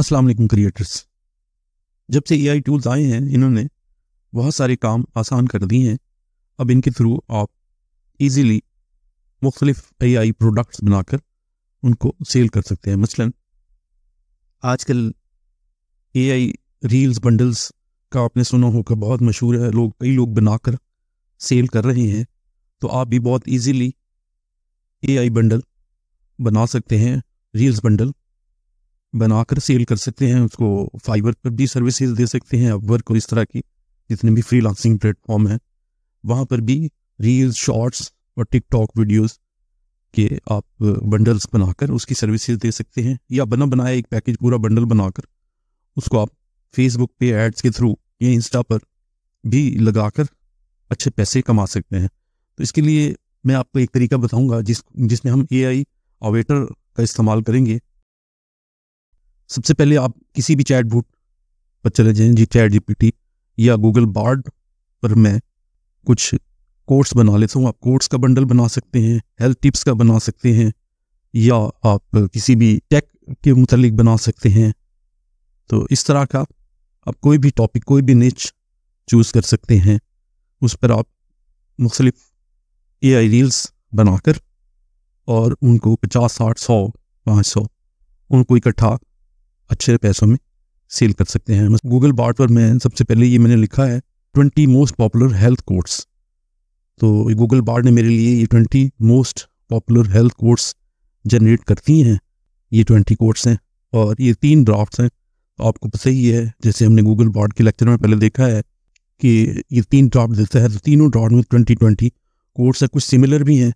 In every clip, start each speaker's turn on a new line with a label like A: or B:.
A: अस्सलाम वालेकुम क्रिएटर्स जब से एआई टूल्स आए हैं इन्होंने बहुत सारे काम आसान कर दिए हैं अब इनके थ्रू आप इजीली मुख्तलिफ एआई प्रोडक्ट्स बनाकर उनको सेल कर सकते हैं मसलन आजकल एआई रील्स बंडल्स का आपने सुना होगा बहुत मशहूर है लोग कई लोग बनाकर सेल कर रहे हैं तो आप भी बहुत इजीली एआई बंडल बना सकते हैं रील्स बंडल बनाकर सेल कर सकते हैं उसको फाइबर पर भी सर्विसेज दे सकते हैं अपवर्क और इस तरह की जितने भी फ्री लांसिंग प्लेटफॉर्म है वहाँ पर भी रील्स शॉर्ट्स और टिकटॉक वीडियोस के आप बंडल्स बनाकर उसकी सर्विसेज दे सकते हैं या बना बनाया एक पैकेज पूरा बंडल बनाकर उसको आप फेसबुक पे एड्स के थ्रू या इंस्टा पर भी लगाकर अच्छे पैसे कमा सकते हैं तो इसके लिए मैं आपको एक तरीका बताऊंगा जिस जिसमें हम ए आई का इस्तेमाल करेंगे सबसे पहले आप किसी भी चैट बुट पर चले जाएं जी चैट जीपीटी या गूगल बार्ड पर मैं कुछ कोर्स बना लेता हूँ आप कोर्स का बंडल बना सकते हैं हेल्थ टिप्स का बना सकते हैं या आप किसी भी टेक के मतलब बना सकते हैं तो इस तरह का आप कोई भी टॉपिक कोई भी नीच चूज़ कर सकते हैं उस पर आप मुख्तलिफ ए आई रील्स बनाकर और उनको पचास साठ सौ पाँच सौ उनको इकट्ठा अच्छे पैसों में सेल कर सकते हैं गूगल बार्ट पर मैं सबसे पहले ये मैंने लिखा है twenty most popular health quotes तो गूगल बार्ट ने मेरे लिए ये twenty most popular health quotes generate करती हैं ये ट्वेंटी कोर्ट्स हैं और ये तीन ड्राफ्ट्स हैं आपको पता ही है जैसे हमने गूगल बार्ड के लेक्चर में पहले देखा है कि ये तीन ड्राफ्ट देता है तो तीनों ड्राफ्ट में ट्वेंटी ट्वेंटी कोर्ट्स हैं कुछ सिमिलर भी हैं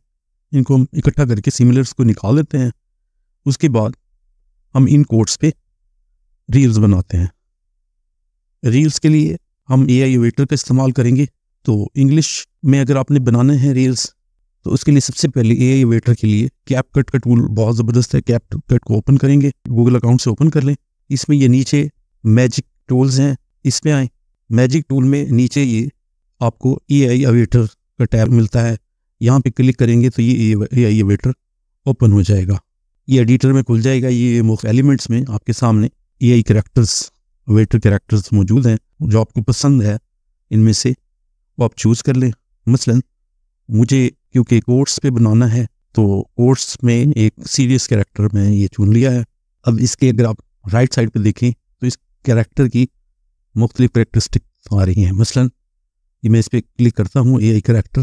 A: इनको हम इकट्ठा करके सिमिलर्स को निकाल देते हैं उसके बाद हम इन कोर्ट्स पे रील्स बनाते हैं रील्स के लिए हम ए आई वेटर का इस्तेमाल करेंगे तो इंग्लिश में अगर आपने बनाने हैं रील्स तो उसके लिए सबसे पहले ए आई वेटर के लिए कैप कट का टूल बहुत ज़बरदस्त है कैप कट को ओपन करेंगे गूगल अकाउंट से ओपन कर लें इसमें ये नीचे मैजिक टूल्स हैं इसमें आए मैजिक टूल में नीचे ये आपको ए आई अवेटर का टैब मिलता है यहाँ पे क्लिक करेंगे तो ये ए आई अवेटर ओपन हो जाएगा ये एडिटर में खुल जाएगा ये मुख्य एलिमेंट्स में आपके सामने A I characters avatar characters मौजूद हैं जो आपको पसंद है इनमें से वो आप चूज़ कर लें मसलन मुझे क्योंकि कोर्स पे बनाना है तो कोर्स में एक सीरियस कैरेक्टर में ये चुन लिया है अब इसके अगर आप राइट साइड पे देखें तो इस कैरेक्टर की मुख्तलिफ करेक्टरिस्टिक आ रही हैं मसलन ये मैं इस पर क्लिक करता हूँ ए आई करेक्टर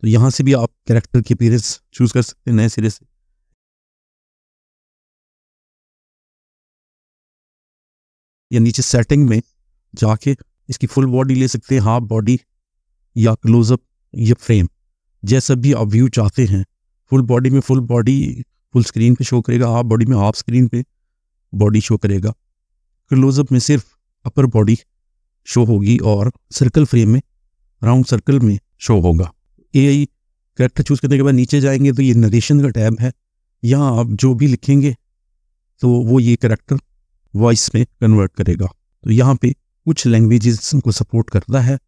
A: तो यहाँ से भी आप कैरेक्टर की अपीरेंस चूज़ कर सकते हैं नए सिरे से या नीचे सेटिंग में जाके इसकी फुल बॉडी ले सकते हैं हाफ बॉडी या क्लोजअप या फ्रेम जैसा भी आप व्यू चाहते हैं फुल बॉडी में फुल बॉडी फुल स्क्रीन पे शो करेगा हाफ बॉडी में हाफ स्क्रीन पे बॉडी शो करेगा क्लोजअप में सिर्फ अपर बॉडी शो होगी और सर्कल फ्रेम में राउंड सर्कल में शो होगा ए आई करेक्टर चूज़ करने के बाद नीचे जाएंगे तो ये नरेशन का टैब है यहाँ आप जो भी लिखेंगे तो वो ये करेक्टर वॉइस में कन्वर्ट करेगा तो यहाँ पे कुछ लैंग्वेजेस को सपोर्ट करता है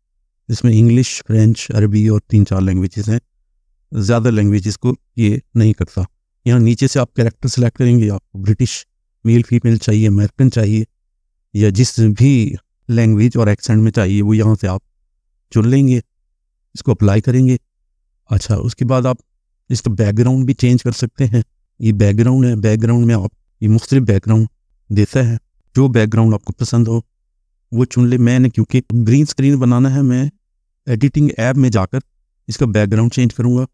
A: इसमें इंग्लिश फ्रेंच अरबी और तीन चार लैंग्वेजेस हैं ज़्यादा लैंग्वेजेस को ये नहीं करता यहाँ नीचे से आप कैरेक्टर सेलेक्ट करेंगे आपको ब्रिटिश मेल फीमेल चाहिए अमेरिकन चाहिए या जिस भी लैंग्वेज और एक्सेंट में चाहिए वो यहाँ से आप चुन लेंगे इसको अप्लाई करेंगे अच्छा उसके बाद आप इसका बैकग्राउंड भी चेंज कर सकते हैं ये बैकग्राउंड है बैकग्राउंड में आप ये मुख्तलिफ बैकग्राउंड देता है जो बैकग्राउंड आपको पसंद हो वो चुन ले मैंने क्योंकि ग्रीन स्क्रीन बनाना है मैं एडिटिंग ऐप में जाकर इसका बैकग्राउंड चेंज करूँगा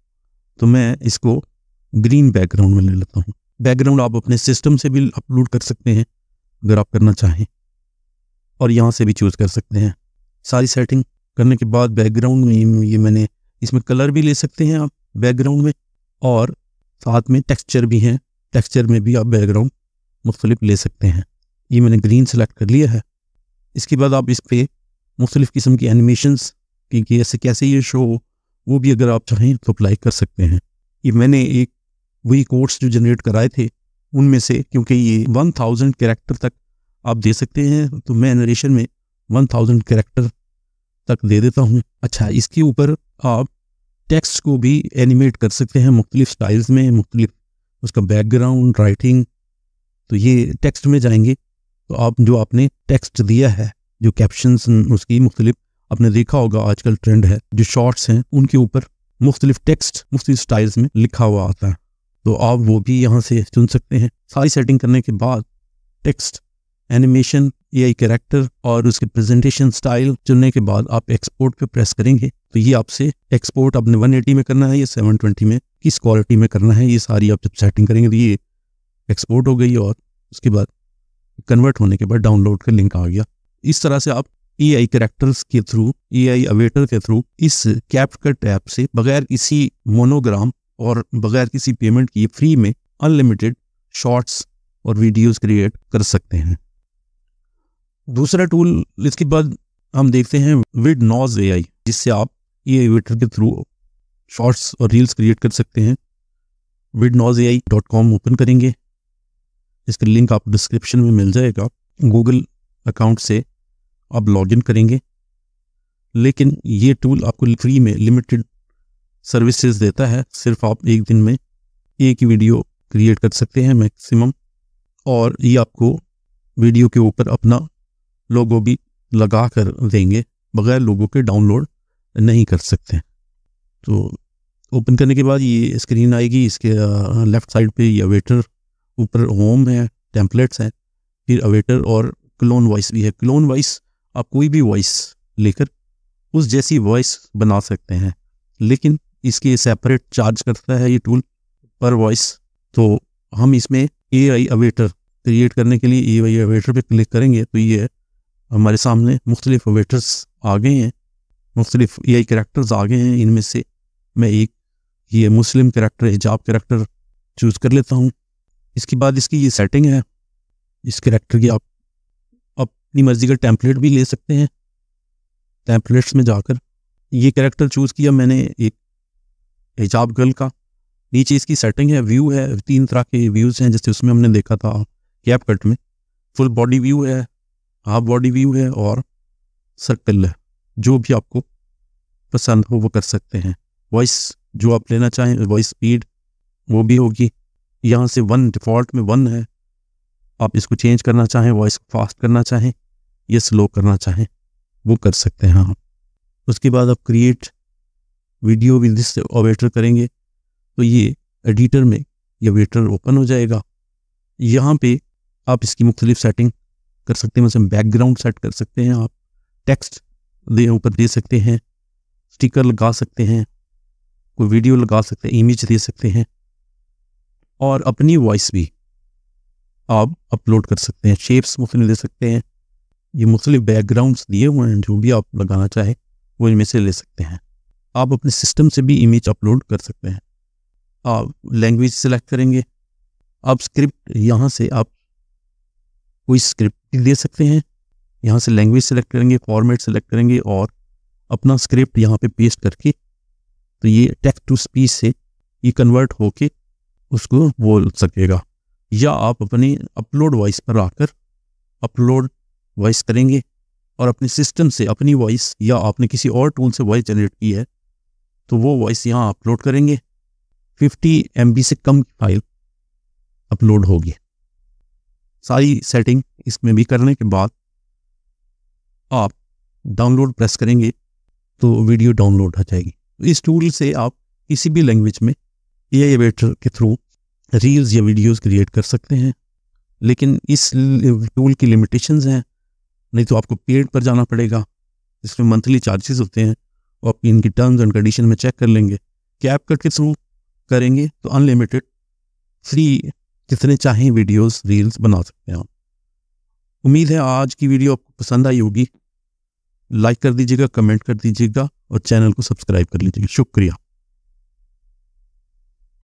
A: तो मैं इसको ग्रीन बैकग्राउंड में ले लेता हूँ बैकग्राउंड आप अपने सिस्टम से भी अपलोड कर सकते हैं अगर आप करना चाहें और यहाँ से भी चूज़ कर सकते हैं सारी सेटिंग करने के बाद बैकग्राउंड में ये मैंने इसमें कलर भी ले सकते हैं आप बैकग्राउंड में और साथ में टेक्सचर भी हैं टेक्सचर में भी आप बैकग्राउंड मुख्तलिफ ले सकते हैं ये मैंने ग्रीन सेलेक्ट कर लिया है इसके बाद आप इस पर मुख्तलिफ़ किस्म की एनिमेशनस कि ऐसे कैसे ये शो हो वो भी अगर आप चाहें तो अप्लाई कर सकते हैं ये मैंने एक वही कोर्स जो जनरेट कराए थे उनमें से क्योंकि ये वन थाउजेंड करेक्टर तक आप दे सकते हैं तो मैं नरेशन में वन थाउजेंड करेक्टर तक दे देता हूँ अच्छा इसके ऊपर आप टेक्स्ट को भी एनिमेट कर सकते हैं मुख्तलिफ स्टाइल्स में मुख्तलिफ उसका बैकग्राउंड राइटिंग तो ये टेक्स्ट में जाएंगे तो आप जो आपने टेक्स्ट दिया है जो कैप्शन उसकी मुख्तलिफ आपने देखा होगा आजकल ट्रेंड है जो शॉर्ट्स हैं उनके ऊपर मुख्तलिफ टेक्स्ट मुख्त स्टाइल्स में लिखा हुआ आता है तो आप वो भी यहाँ से चुन सकते हैं सारी सेटिंग करने के बाद टेक्स्ट एनिमेशन या कैरेक्टर और उसके प्रेजेंटेशन स्टाइल चुनने के बाद आप एक्सपोर्ट पे प्रेस करेंगे तो ये आपसे एक्सपोर्ट आपने 180 में करना है या 720 में किस क्वालिटी में करना है ये सारी आप जब सेटिंग करेंगे तो ये एक्सपोर्ट हो गई और उसके बाद कन्वर्ट होने के बाद डाउनलोड का लिंक आ गया इस तरह से आप ए आई करेक्टर्स के थ्रू ए आई अवेटर के थ्रू इस कैपकट ऐप से बगैर किसी मोनोग्राम और बगैर किसी पेमेंट किए फ्री में अनलिमिटेड शॉर्ट्स और वीडियोस क्रिएट कर सकते हैं दूसरा टूल इसके बाद हम देखते हैं विड नॉज ए आई जिससे आप ए आई के थ्रू शॉर्ट्स और रील्स क्रिएट कर सकते हैं Vidnoz A I dot com open करेंगे इसका लिंक आप डिस्क्रिप्शन में मिल जाएगा गूगल अकाउंट से आप लॉगिन करेंगे लेकिन ये टूल आपको फ्री में लिमिटेड सर्विसेज देता है सिर्फ आप एक दिन में एक वीडियो क्रिएट कर सकते हैं मैक्सिमम और ये आपको वीडियो के ऊपर अपना लोगो भी लगा कर देंगे बगैर लोगों के डाउनलोड नहीं कर सकते तो ओपन करने के बाद ये स्क्रीन आएगी इसके लेफ़्ट साइड पे या वेटर ऊपर होम है टेम्पलेट्स हैं फिर अवेटर और क्लोन वॉइस भी है क्लोन वॉइस आप कोई भी वॉइस लेकर उस जैसी वॉइस बना सकते हैं लेकिन इसके सेपरेट चार्ज करता है ये टूल पर वॉइस तो हम इसमें ए आई अवेटर क्रिएट करने के लिए ए आई अवेटर पर क्लिक करेंगे तो ये हमारे सामने मुख्तलिफ अवेटर्स आ गए हैं मुख्तलिफ ए आई करेक्टर्स आ गए हैं इनमें से मैं एक ये मुस्लिम करेक्टर हिजाब करेक्टर चूज़ कर लेता हूँ इसके बाद इसकी ये सेटिंग है इस करेक्टर की आप अपनी मर्ज़ी का टैंपलेट भी ले सकते हैं टैंपलेट्स में जाकर ये करेक्टर चूज़ किया मैंने एक हिजाब गर्ल का नीचे इसकी सेटिंग है व्यू है तीन तरह के व्यूज़ हैं जैसे उसमें हमने देखा था कैप कट में फुल बॉडी व्यू है हाफ बॉडी व्यू है और सर्कल है जो भी आपको पसंद हो वो कर सकते हैं वॉइस जो आप लेना चाहें वॉइस स्पीड वो भी होगी यहाँ से वन डिफ़ॉल्ट में वन है आप इसको चेंज करना चाहें वॉइस को फास्ट करना चाहें या स्लो करना चाहें वो कर सकते हैं हम उसके बाद आप create video with this avatar करेंगे तो ये एडिटर में ये वेटर ओपन हो जाएगा यहाँ पे आप इसकी मुख्तलिफ सेटिंग कर सकते हैं मतलब बैकग्राउंड सेट कर सकते हैं आप टेक्स्ट दे ऊपर दे सकते हैं स्टिकर लगा सकते हैं कोई वीडियो लगा सकते हैं इमेज दे सकते हैं और अपनी वॉइस भी आप अपलोड कर सकते हैं शेप्स मुख्य दे सकते हैं ये मुख्तलिफ बैकग्राउंड्स दिए हुए हैं जो भी आप लगाना चाहें वो इनमें से ले सकते हैं आप अपने सिस्टम से भी इमेज अपलोड कर सकते हैं आप लैंग्वेज सेलेक्ट करेंगे आप स्क्रिप्ट यहाँ से आप कोई स्क्रिप्ट दे सकते हैं यहाँ से लैंग्वेज सेलेक्ट करेंगे फॉर्मेट सेलेक्ट करेंगे और अपना स्क्रिप्ट यहाँ पे पेस्ट करके तो ये टेक्स्ट टू स्पीच से ये कन्वर्ट होके उसको बोल सकेगा या आप अपनी अपलोड वॉइस पर आकर अपलोड वॉइस करेंगे और अपने सिस्टम से अपनी वॉइस या आपने किसी और टूल से वॉइस जनरेट की है तो वो वॉइस यहाँ अपलोड करेंगे 50 एम से कम फाइल अपलोड होगी सारी सेटिंग इसमें भी करने के बाद आप डाउनलोड प्रेस करेंगे तो वीडियो डाउनलोड हो जाएगी इस टूल से आप किसी भी लैंग्वेज में ए आई एवेटर के थ्रू रील्स या वीडियोस क्रिएट कर सकते हैं लेकिन इस टूल की लिमिटेशंस हैं नहीं तो आपको पेड पर जाना पड़ेगा इसमें मंथली चार्जेस होते हैं और आप इनकी टर्म्स एंड कंडीशन में चेक कर लेंगे कैप कट के थ्रू करेंगे तो अनलिमिटेड फ्री जितने चाहें वीडियोस रील्स बना सकते हैं उम्मीद है आज की वीडियो आपको पसंद आई होगी लाइक कर दीजिएगा कमेंट कर दीजिएगा और चैनल को सब्सक्राइब कर लीजिएगा शुक्रिया